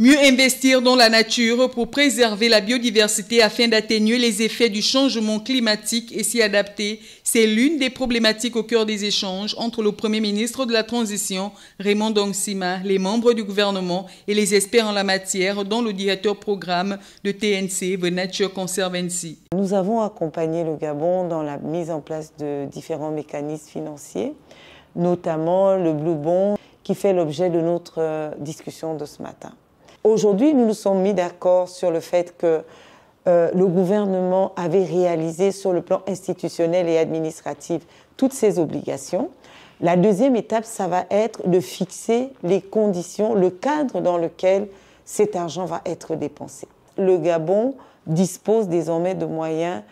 Mieux investir dans la nature pour préserver la biodiversité afin d'atténuer les effets du changement climatique et s'y adapter, c'est l'une des problématiques au cœur des échanges entre le Premier ministre de la Transition, Raymond Dongsima, les membres du gouvernement et les experts en la matière, dont le directeur programme de TNC, The Nature Conservancy. Nous avons accompagné le Gabon dans la mise en place de différents mécanismes financiers, notamment le Blue Bond, qui fait l'objet de notre euh, discussion de ce matin. Aujourd'hui, nous nous sommes mis d'accord sur le fait que euh, le gouvernement avait réalisé sur le plan institutionnel et administratif toutes ses obligations. La deuxième étape, ça va être de fixer les conditions, le cadre dans lequel cet argent va être dépensé. Le Gabon dispose désormais de moyens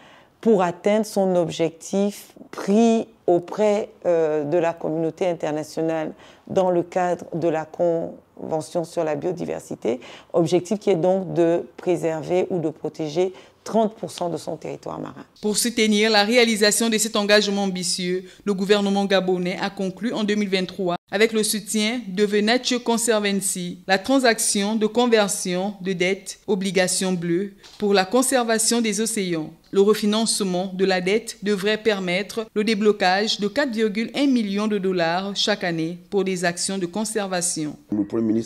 pour atteindre son objectif pris auprès euh, de la communauté internationale dans le cadre de la con Convention sur la biodiversité, objectif qui est donc de préserver ou de protéger 30% de son territoire marin. Pour soutenir la réalisation de cet engagement ambitieux, le gouvernement gabonais a conclu en 2023 avec le soutien de The Nature Conservancy, la transaction de conversion de dette obligation bleue pour la conservation des océans. Le refinancement de la dette devrait permettre le déblocage de 4,1 millions de dollars chaque année pour des actions de conservation. Le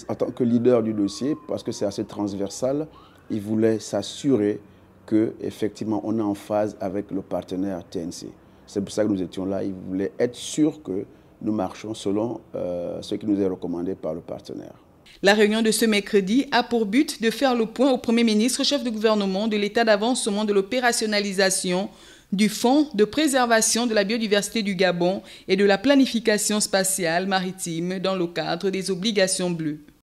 en tant que leader du dossier, parce que c'est assez transversal, il voulait s'assurer que effectivement on est en phase avec le partenaire TNC. C'est pour ça que nous étions là. Il voulait être sûr que nous marchons selon euh, ce qui nous est recommandé par le partenaire. La réunion de ce mercredi a pour but de faire le point au Premier ministre, chef de gouvernement, de l'état d'avancement de l'opérationnalisation du Fonds de préservation de la biodiversité du Gabon et de la planification spatiale maritime dans le cadre des obligations bleues.